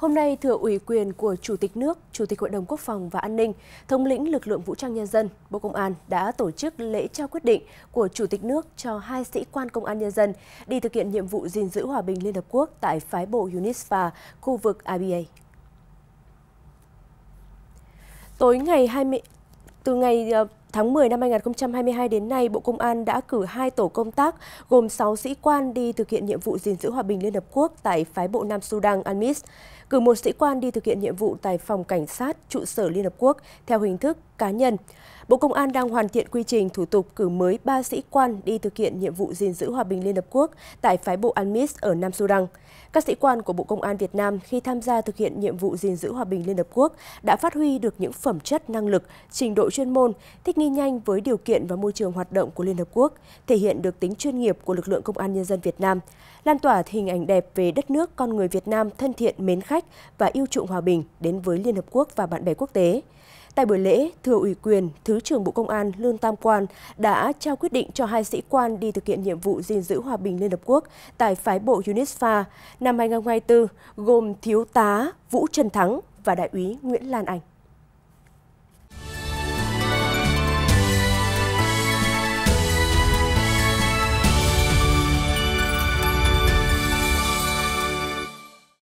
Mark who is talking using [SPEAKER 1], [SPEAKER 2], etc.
[SPEAKER 1] Hôm nay, thừa ủy quyền của Chủ tịch nước, Chủ tịch Hội đồng Quốc phòng và An ninh, thống lĩnh lực lượng vũ trang nhân dân, Bộ Công an đã tổ chức lễ trao quyết định của Chủ tịch nước cho hai sĩ quan Công an nhân dân đi thực hiện nhiệm vụ gìn giữ hòa bình Liên Hợp Quốc tại phái bộ UNISFA, khu vực IBA. Tối ngày 20, từ ngày ờ, Tháng 10 năm 2022 đến nay, Bộ Công an đã cử hai tổ công tác gồm 6 sĩ quan đi thực hiện nhiệm vụ gìn giữ hòa bình Liên Hợp Quốc tại Phái bộ Nam Sudan UNMISS cử một sĩ quan đi thực hiện nhiệm vụ tại phòng cảnh sát trụ sở Liên Hợp Quốc theo hình thức cá nhân. Bộ Công an đang hoàn thiện quy trình thủ tục cử mới 3 sĩ quan đi thực hiện nhiệm vụ gìn giữ hòa bình Liên Hợp Quốc tại phái bộ Anmis ở Nam Sudan. Các sĩ quan của Bộ Công an Việt Nam khi tham gia thực hiện nhiệm vụ gìn giữ hòa bình Liên Hợp Quốc đã phát huy được những phẩm chất năng lực, trình độ chuyên môn, thích nghi nhanh với điều kiện và môi trường hoạt động của Liên Hợp Quốc, thể hiện được tính chuyên nghiệp của lực lượng Công an Nhân dân Việt Nam, lan tỏa hình ảnh đẹp về đất nước con người Việt Nam thân thiện mến khách sách và yêu trụng hòa bình đến với Liên Hợp Quốc và bạn bè quốc tế. Tại buổi lễ, Thừa ủy quyền Thứ trưởng Bộ Công an Lương Tam Quan đã trao quyết định cho hai sĩ quan đi thực hiện nhiệm vụ gìn giữ hòa bình Liên Hợp Quốc tại phái bộ UNISFA năm 2024, gồm Thiếu tá Vũ Trần Thắng và Đại úy Nguyễn Lan Anh.